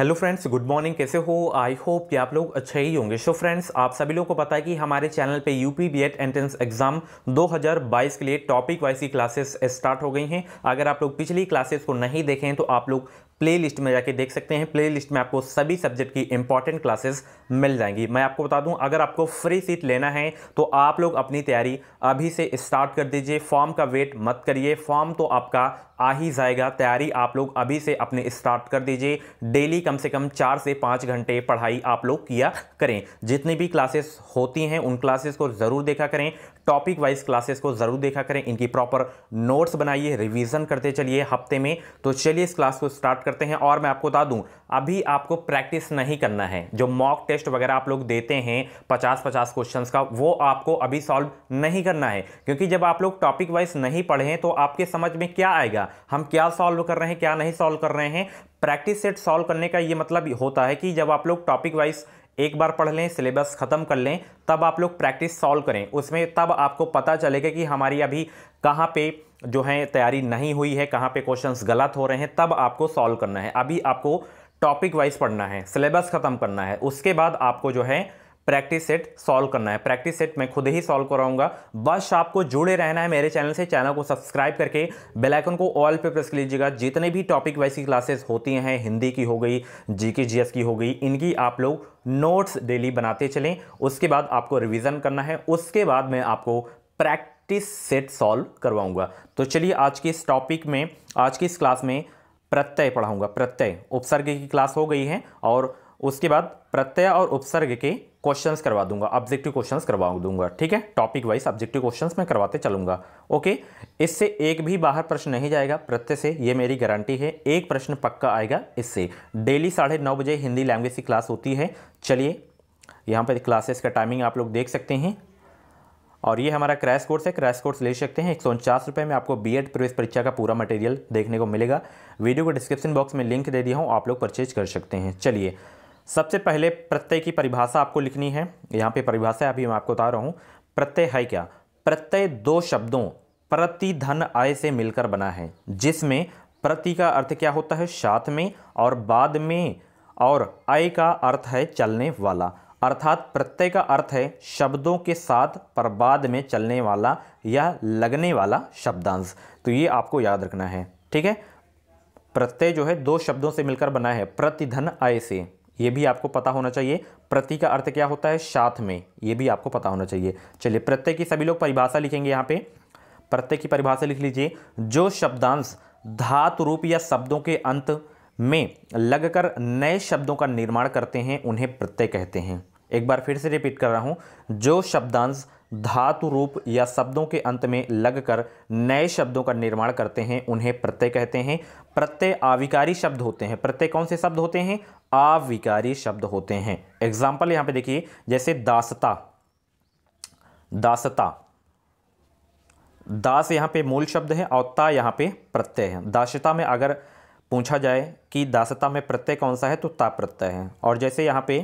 hello friends good morning कैसे हो I hope कि आप लोग अच्छे ही होंगे सो so फ्रेंड्स आप सभी लोगों को पता है कि हमारे चैनल पे यूपी बीएड एंट्रेंस एग्जाम 2022 के लिए टॉपिक वाइज की क्लासेस स्टार्ट हो गई हैं अगर आप लोग पिछली क्लासेस को नहीं देखें तो आप लोग प्लेलिस्ट में जाके देख सकते हैं प्लेलिस्ट में आपको सभी सब्जेक्ट की इंपॉर्टेंट क्लासेस मिल जाएंगी मैं आपको बता दूं अगर आपको फ्री सीट लेना है तो आप लोग अपनी तैयारी अभी से स्टार्ट कर दीजिए फॉर्म का वेट मत करिए फॉर्म तो आपका आ ही जाएगा तैयारी आप लोग अभी से अपने स्टार्ट कर दीजिए डेली कम से कम चार से पाँच घंटे पढ़ाई आप लोग किया करें जितनी भी क्लासेस होती हैं उन क्लासेस को ज़रूर देखा करें टॉपिक वाइज क्लासेस को ज़रूर देखा करें इनकी प्रॉपर नोट्स बनाइए रिवीजन करते चलिए हफ्ते में तो चलिए इस क्लास को स्टार्ट करते हैं और मैं आपको बता दूं अभी आपको प्रैक्टिस नहीं करना है जो मॉक टेस्ट वगैरह आप लोग देते हैं 50-50 क्वेश्चंस का वो आपको अभी सॉल्व नहीं करना है क्योंकि जब आप लोग टॉपिक वाइज नहीं पढ़ें तो आपके समझ में क्या आएगा हम क्या सॉल्व कर रहे हैं क्या नहीं सॉल्व कर रहे हैं प्रैक्टिस सेट सॉल्व करने का ये मतलब होता है कि जब आप लोग टॉपिक वाइज एक बार पढ़ लें सिलेबस ख़त्म कर लें तब आप लोग प्रैक्टिस सॉल्व करें उसमें तब आपको पता चलेगा कि हमारी अभी कहाँ पे जो है तैयारी नहीं हुई है कहाँ पे क्वेश्चंस गलत हो रहे हैं तब आपको सॉल्व करना है अभी आपको टॉपिक वाइज पढ़ना है सिलेबस ख़त्म करना है उसके बाद आपको जो है प्रैक्टिस सेट सॉल्व करना है प्रैक्टिस सेट मैं खुद ही सॉल्व कराऊंगा बस आपको जुड़े रहना है मेरे चैनल से चैनल को सब्सक्राइब करके आइकन को ऑल पे प्रेस कर लीजिएगा जितने भी टॉपिक वाइज की क्लासेस होती हैं हिंदी की हो गई जी के जी की हो गई इनकी आप लोग नोट्स डेली बनाते चलें उसके बाद आपको रिविज़न करना है उसके बाद मैं आपको प्रैक्टिस सेट सॉल्व करवाऊंगा तो चलिए आज के इस टॉपिक में आज की इस क्लास में प्रत्यय पढ़ाऊंगा प्रत्यय उपसर्ग की क्लास हो गई है और उसके बाद प्रत्यय और उपसर्ग के क्वेश्चन करवा दूंगा ऑब्जेक्टिव क्वेश्चन करवा दूंगा ठीक है टॉपिक वाइज ऑब्जेक्टिव क्वेश्चन मैं करवाते चलूंगा ओके इससे एक भी बाहर प्रश्न नहीं जाएगा प्रत्यय से ये मेरी गारंटी है एक प्रश्न पक्का आएगा इससे डेली साढ़े नौ बजे हिंदी लैंग्वेज की क्लास होती है चलिए यहाँ पर क्लासेस का टाइमिंग आप लोग देख सकते हैं और ये हमारा क्रैश कोर्स है क्रैश कोर्स ले सकते हैं एक सौ उनचास रुपये में आपको बीएड प्रवेश परीक्षा का पूरा मटेरियल देखने को मिलेगा वीडियो को डिस्क्रिप्शन बॉक्स में लिंक दे दिया हूँ आप लोग परचेज कर सकते हैं चलिए सबसे पहले प्रत्यय की परिभाषा आपको लिखनी है यहाँ पे परिभाषा अभी मैं आपको बता रहा हूँ प्रत्यय है क्या प्रत्यय दो शब्दों प्रतिधन आय से मिलकर बना है जिसमें प्रति का अर्थ क्या होता है साथ में और बाद में और आय का अर्थ है चलने वाला अर्थात प्रत्यय का अर्थ है शब्दों के साथ पर बाद में चलने वाला या लगने वाला शब्दांश तो ये आपको याद रखना है ठीक है प्रत्यय जो है दो शब्दों से मिलकर बना है प्रतिधन आय से ये भी आपको पता होना चाहिए प्रति का अर्थ क्या होता है साथ में ये भी आपको पता होना चाहिए चलिए प्रत्यय की सभी लोग परिभाषा लिखेंगे यहाँ पे प्रत्यय की परिभाषा लिख लीजिए जो शब्दांश धातु रूप या शब्दों के अंत में लगकर नए शब्दों का निर्माण करते हैं उन्हें प्रत्यय कहते हैं एक बार फिर से रिपीट कर रहा हूँ जो शब्दांश धातु रूप या शब्दों के अंत में लगकर नए शब्दों का निर्माण करते हैं उन्हें प्रत्यय कहते हैं प्रत्यय आविकारी शब्द होते हैं प्रत्यय कौन से शब्द होते हैं आविकारी शब्द होते हैं एग्जाम्पल यहाँ पे देखिए जैसे दासता दासता दास यहाँ पे मूल शब्द है और ता यहाँ पे प्रत्यय है दासता में अगर पूछा जाए कि दासता में प्रत्यय कौन सा है तो ता प्रत्यय है और जैसे यहाँ पे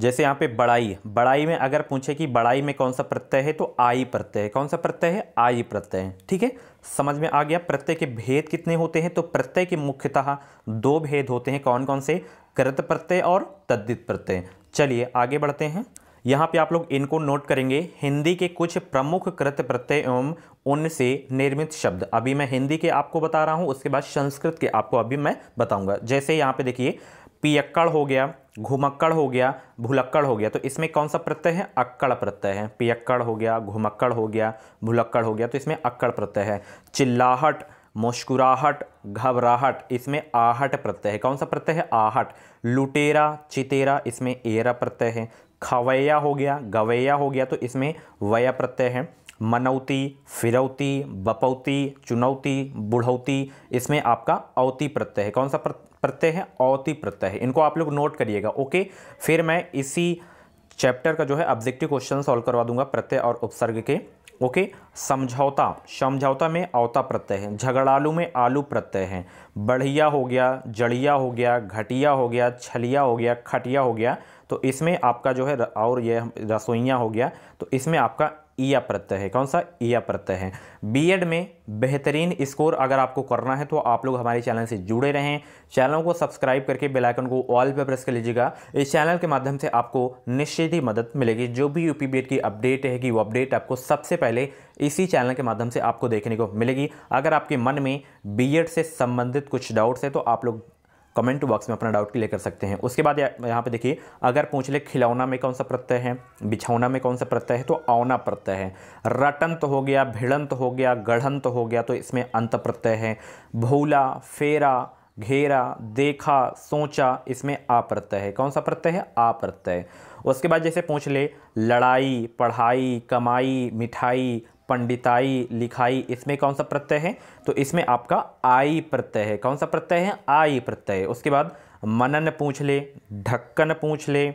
जैसे यहाँ पे बड़ाई बड़ाई में अगर पूछे कि बड़ाई में कौन सा प्रत्यय है तो आई प्रत्यय कौन सा प्रत्यय है आई प्रत्यय ठीक है समझ में आ गया प्रत्यय के भेद कितने होते हैं तो प्रत्यय के मुख्यतः दो भेद होते हैं कौन कौन से कृत प्रत्यय और तद्दित प्रत्यय चलिए आगे बढ़ते हैं यहाँ पे आप लोग इनको नोट करेंगे हिंदी के कुछ प्रमुख कृत प्रत्यय एवं उनसे निर्मित शब्द अभी मैं हिंदी के आपको बता रहा हूँ उसके बाद संस्कृत के आपको अभी मैं बताऊँगा जैसे यहाँ पे देखिए पियक्कड़ हो गया घुमक्कड़ हो गया भुलक्कड़ हो गया तो इसमें कौन सा प्रत्यय है अक्कड़ प्रत्यय है पियक्कड़ हो गया घुमक्कड़ हो गया भुलक्कड़ हो गया तो इसमें अक्कड़ प्रत्यय है चिल्लाहट मुस्कुराहट घबराहट इसमें आहट प्रत्यय है कौन सा प्रत्यय है आहट लुटेरा चितेरा इसमें एरा प्रत्यय है खवैया हो गया गवैया हो गया तो इसमें वया प्रत्यय है मनौती फिरौती बपौती चुनौती बुढ़ौती इसमें आपका औती प्रत्यय है कौन सा प्रत्यय है औती प्रत्यय है इनको आप लोग नोट करिएगा ओके फिर मैं इसी चैप्टर का जो है ऑब्जेक्टिव क्वेश्चन सॉल्व करवा दूंगा प्रत्यय और उपसर्ग के ओके समझौता समझौता में अवता प्रत्यय है झगड़ालू में आलू प्रत्यय है बढ़िया हो गया जड़िया हो गया घटिया हो गया छलिया हो गया खटिया हो गया तो इसमें आपका जो है और ये रसोइयाँ हो गया तो इसमें आपका ईया प्रत्यय है कौन सा ईया प्रत्यय है बीएड में बेहतरीन स्कोर अगर आपको करना है तो आप लोग हमारे चैनल से जुड़े रहें चैनल को सब्सक्राइब करके बेल आइकन को ऑल पे प्रेस कर लीजिएगा इस चैनल के माध्यम से आपको निश्चित ही मदद मिलेगी जो भी यूपी एड की अपडेट है कि वो अपडेट आपको सबसे पहले इसी चैनल के माध्यम से आपको देखने को मिलेगी अगर आपके मन में एड से संबंधित कुछ डाउट्स है तो आप लोग कमेंट बॉक्स में अपना डाउट क्लियर कर सकते हैं उसके बाद यहाँ पे देखिए अगर पूछ ले खिलौना में कौन सा प्रत्यय है बिछौना में कौन सा प्रत्यय है तो औना प्रत्यय है रटन तो हो गया भिड़ंत तो हो गया गढ़ंत तो हो गया तो इसमें अंत प्रत्यय है भूला फेरा घेरा देखा सोचा इसमें आ है कौन सा प्रत्यय है आ उसके बाद जैसे पूछ ले लड़ाई पढ़ाई कमाई मिठाई पंडिताई लिखाई इसमें कौन सा प्रत्यय है तो इसमें आपका आई प्रत्यय है कौन सा प्रत्यय है आई प्रत्यय उसके बाद मनन पूछ ले ढक्कन पूछ ले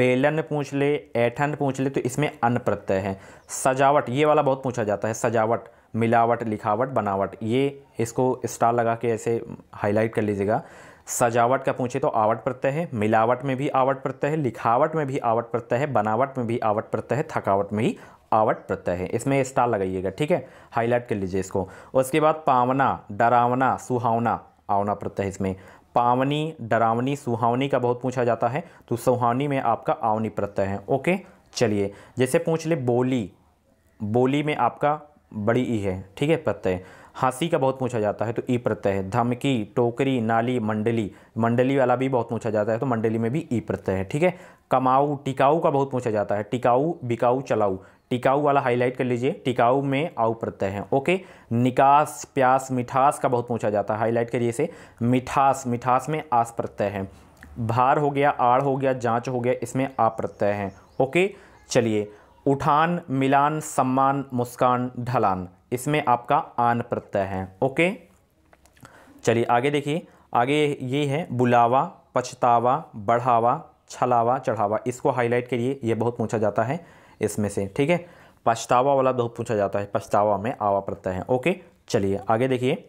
बेलन पूछ ले ऐठन पूछ ले तो इसमें अन प्रत्यय है सजावट ये वाला बहुत पूछा जाता है सजावट मिलावट लिखावट बनावट ये इसको स्टार लगा के ऐसे हाईलाइट कर लीजिएगा सजावट का पूछे तो आवट प्रत्यय है मिलावट में भी आवट प्रत्यय है लिखावट में भी आवट प्रत्यय है बनावट में भी आवट प्रत्यय है थकावट में ही आवट प्रत्यय है इसमें स्टार लगाइएगा ठीक है हाईलाइट कर लीजिए इसको उसके बाद पावना डरावना सुहावना आवना प्रत्यय इसमें पावनी डरावनी सुहावनी का बहुत पूछा जाता है तो सुहावनी में आपका आवनी प्रत्यय है ओके चलिए जैसे पूछ ले बोली बोली में आपका बड़ी ई है ठीक है प्रत्यय हंसी का बहुत पूछा जाता है तो ई प्रत्यय है धमकी टोकरी नाली मंडली मंडली वाला भी बहुत पूछा जाता है तो मंडली में भी ई प्रत्यय है ठीक है कमाऊ टिकाऊ का बहुत पूछा जाता है टिकाऊ बिकाऊ चलाऊ टिकाऊ वाला हाईलाइट कर लीजिए टिकाऊ में आउ प्रत्यय है ओके निकास प्यास मिठास का बहुत पूछा जाता है हाईलाइट करिए इसे मिठास मिठास में आस प्रत्यय है भार हो गया आड़ हो गया जांच हो गया इसमें आ प्रत्यय है ओके चलिए उठान मिलान सम्मान मुस्कान ढलान इसमें आपका आन प्रत्यय है ओके चलिए आगे देखिए आगे ये है बुलावा पछतावा बढ़ावा छलावा चढ़ावा इसको हाईलाइट करिए यह बहुत पूछा जाता है इसमें से ठीक है पछतावा वाला बहुत पूछा जाता है पछतावा में आवा प्रत्यय है ओके चलिए आगे देखिए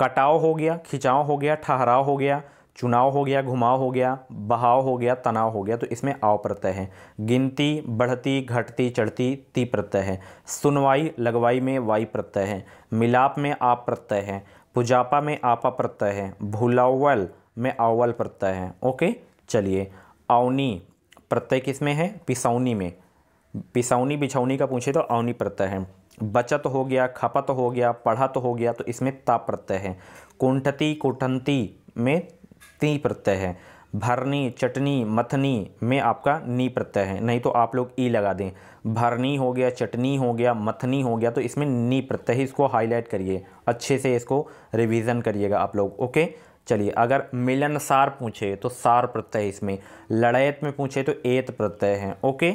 कटाव हो गया खिंचाव हो गया ठहराव हो गया चुनाव हो गया घुमाव हो गया बहाव हो गया तनाव हो गया तो इसमें आव प्रत्यय है गिनती बढ़ती घटती चढ़ती ती प्रत्यय है सुनवाई लगवाई में वाई प्रत्यय है मिलाप में आप प्रत्यय है पुजापा में आपा प्रत्यय है भूलावल में आवल प्रत्यय है ओके चलिए अवनी प्रत्यय किसमें है पिसौनी में पिसौनी बिछौनी का पूछे तो अवनी प्रत्यय है बचत तो हो गया खपत तो हो गया पढ़त तो हो गया तो इसमें ताप प्रत्यय है कुंठती कुठंती में ती प्रत्यय है भरनी चटनी मथनी में आपका नी प्रत्यय है नहीं तो आप लोग ई लगा दें भरनी हो गया चटनी हो गया मथनी हो गया तो इसमें नी प्रत्यय है इसको हाईलाइट करिए अच्छे से इसको रिवीजन करिएगा आप लोग ओके चलिए अगर मिलनसार पूछे तो सार प्रत्यय है इसमें लड़ैत में पूछे तो एत प्रत्यय है ओके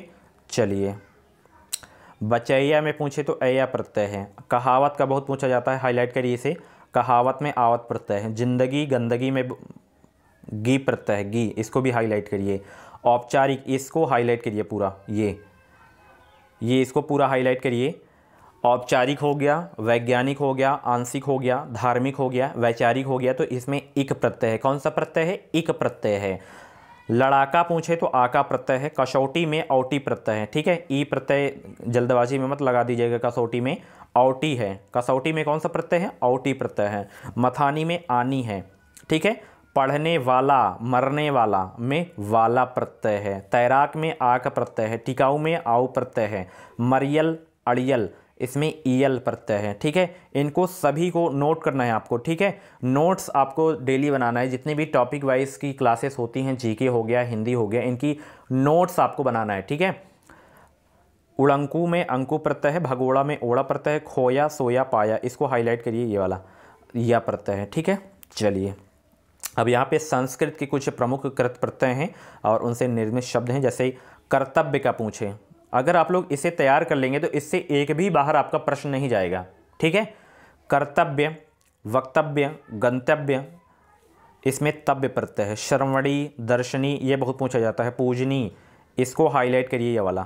चलिए बचैया में पूछे तो अया प्रत्यय है कहावत का बहुत पूछा जाता है हाईलाइट करिए इसे कहावत में आवत प्रत्यय है जिंदगी गंदगी में गी प्रत्यय है गी इसको भी हाईलाइट करिए औपचारिक इसको हाईलाइट करिए पूरा ये ये इसको पूरा हाईलाइट करिए औपचारिक हो गया वैज्ञानिक हो गया आंशिक हो गया धार्मिक हो गया वैचारिक हो गया तो इसमें एक प्रत्यय है कौन सा प्रत्यय है एक प्रत्यय है लड़ाका पूछे तो आका प्रत्यय है कसौटी में औटी प्रत्यय है ठीक है ई प्रत्यय जल्दबाजी में मत लगा दीजिएगा कसौटी में औटी है कसौटी में कौन सा प्रत्यय है औटी प्रत्यय है मथानी में आनी है ठीक है पढ़ने वाला मरने वाला में वाला प्रत्यय है तैराक में आक प्रत्यय है टिकाऊ में आऊ प्रत्यय है मरियल अड़ियल इसमें ई e एल प्रत्यय है ठीक है इनको सभी को नोट करना है आपको ठीक है नोट्स आपको डेली बनाना है जितने भी टॉपिक वाइज की क्लासेस होती हैं जीके हो गया हिंदी हो गया इनकी नोट्स आपको बनाना है ठीक है उड़ंकू में अंकु प्रत्यय है भगोड़ा में ओड़ा प्रत्यय है खोया सोया पाया इसको हाईलाइट करिए ये वाला या प्रत्यय है ठीक है चलिए अब यहाँ पे संस्कृत के कुछ प्रमुख कृत प्रत्यय हैं और उनसे निर्मित शब्द हैं जैसे कर्तव्य का पूछें अगर आप लोग इसे तैयार कर लेंगे तो इससे एक भी बाहर आपका प्रश्न नहीं जाएगा ठीक है कर्तव्य वक्तव्य गंतव्य इसमें तव्य प्रत्यय है श्रवणी दर्शनी ये बहुत पूछा जाता है पूजनी इसको हाईलाइट करिए ये वाला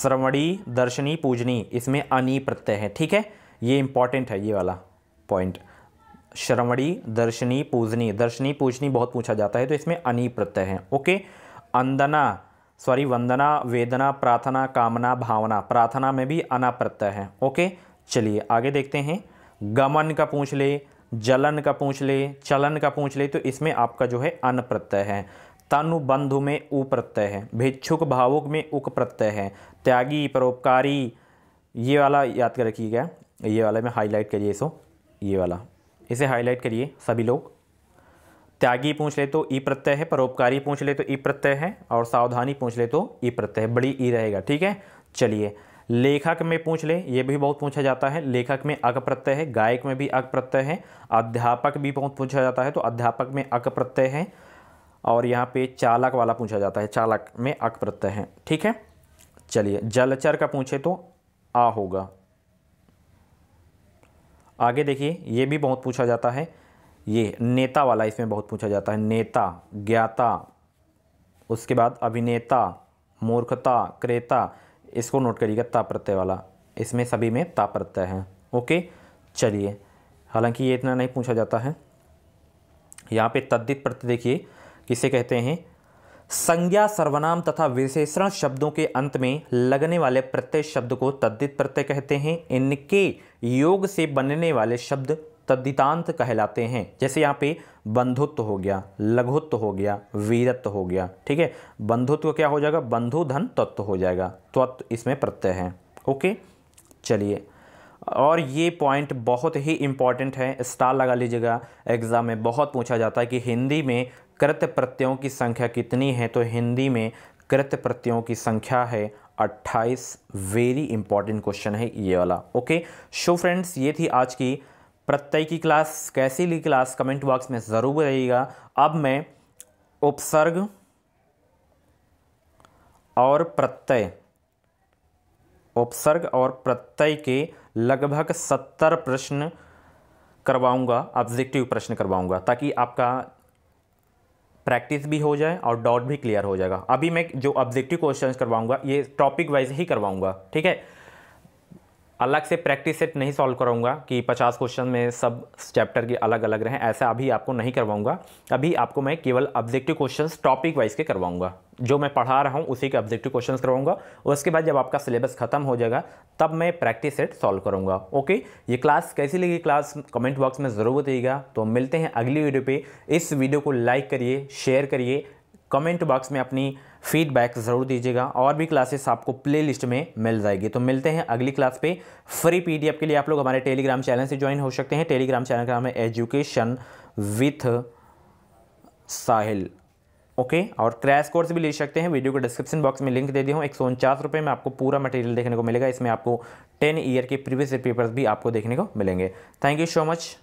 श्रवणी दर्शनी पूजनी इसमें अनि प्रत्यय है ठीक है ये इंपॉर्टेंट है ये वाला पॉइंट श्रवणी दर्शनी पूजनी दर्शनी पूजनी बहुत पूछा जाता है तो इसमें अनि प्रत्यय है ओके अंदना सॉरी वंदना वेदना प्रार्थना कामना भावना प्रार्थना में भी अना प्रत्यय है ओके चलिए आगे देखते हैं गमन का पूछ ले जलन का पूछ ले चलन का पूछ ले तो इसमें आपका जो है अन प्रत्यय है बंधु में उ प्रत्यय है भिक्षुक भावुक में उक प्रत्यय है त्यागी परोपकारी ये वाला याद कर रखिएगा ये वाला में हाईलाइट करिए इसो ये वाला इसे हाईलाइट करिए सभी लोग त्यागी पूछ ले तो ई प्रत्यय है परोपकारी पूछ ले तो ई प्रत्यय है और सावधानी पूछ ले तो ई प्रत्यय बड़ी ई रहेगा ठीक है चलिए लेखक में पूछ ले ये भी बहुत पूछा जाता है लेखक में अक प्रत्यय है गायक में भी अक प्रत्यय है अध्यापक भी बहुत पूछा जाता है तो अध्यापक में अक प्रत्यय है और यहाँ पे चालक वाला पूछा जाता है चालक में अक प्रत्यय है ठीक है चलिए जलचर का पूछे तो आ होगा आगे देखिए ये भी बहुत पूछा जाता है ये नेता वाला इसमें बहुत पूछा जाता है नेता ज्ञाता उसके बाद अभिनेता मूर्खता क्रेता इसको नोट करिएगा ताप्रत्यय वाला इसमें सभी में ताप्रत्यय है ओके चलिए हालांकि ये इतना नहीं पूछा जाता है यहाँ पे तद्दित प्रत्यय देखिए किसे कहते हैं संज्ञा सर्वनाम तथा विशेषण शब्दों के अंत में लगने वाले प्रत्यय शब्द को तद्दित प्रत्यय कहते हैं इनके योग से बनने वाले शब्द तद्दितांत कहलाते हैं जैसे यहाँ पे बंधुत्व हो गया लघुत्व हो गया वीरत्व हो गया ठीक है बंधुत्व क्या हो जाएगा बंधु धन तत्व हो जाएगा तत्व इसमें प्रत्यय है ओके चलिए और ये पॉइंट बहुत ही इम्पॉर्टेंट है स्टार लगा लीजिएगा एग्ज़ाम में बहुत पूछा जाता है कि हिंदी में कृत प्रत्ययों की संख्या कितनी है तो हिंदी में कृत प्रत्ययों की संख्या है 28 वेरी इंपॉर्टेंट क्वेश्चन है ये वाला ओके शो फ्रेंड्स ये थी आज की प्रत्यय की क्लास कैसी ली क्लास कमेंट बॉक्स में ज़रूर बताइएगा अब मैं उपसर्ग और प्रत्यय उपसर्ग और प्रत्यय के लगभग सत्तर प्रश्न करवाऊंगा ऑब्जेक्टिव प्रश्न करवाऊंगा ताकि आपका प्रैक्टिस भी हो जाए और डाउट भी क्लियर हो जाएगा अभी मैं जो ऑब्जेक्टिव क्वेश्चंस करवाऊंगा ये टॉपिक वाइज ही करवाऊंगा ठीक है अलग से प्रैक्टिस सेट नहीं सॉल्व करूँगा कि 50 क्वेश्चन में सब चैप्टर के अलग अलग रहें ऐसा अभी आपको नहीं करवाऊंगा अभी आपको मैं केवल ऑब्जेक्टिव क्वेश्चंस टॉपिक वाइज के करवाऊंगा जो मैं पढ़ा रहा हूँ उसी के ऑब्जेक्टिव क्वेश्चन करवाऊंगा उसके बाद जब आपका सिलेबस खत्म हो जाएगा तब मैं प्रैक्टिस सेट सॉल्व करूँगा ओके ये क्लास कैसी लगी क्लास कमेंट बॉक्स में ज़रूर बताइएगा तो मिलते हैं अगली वीडियो पर इस वीडियो को लाइक करिए शेयर करिए कमेंट बॉक्स में अपनी फीडबैक ज़रूर दीजिएगा और भी क्लासेस आपको प्लेलिस्ट में मिल जाएगी तो मिलते हैं अगली क्लास पे फ्री पीडीएफ के लिए आप लोग हमारे टेलीग्राम चैनल से ज्वाइन हो सकते हैं टेलीग्राम चैनल का नाम है एजुकेशन विथ साहिल ओके और क्रैश कोर्स भी ले सकते हैं वीडियो को डिस्क्रिप्शन बॉक्स में लिंक दे दिया हूँ एक सौ उनचास रुपये में आपको पूरा मटेरियल देखने को मिलेगा इसमें आपको टेन ईयर के प्रीवियस पेपर्स भी आपको देखने को मिलेंगे थैंक यू सो मच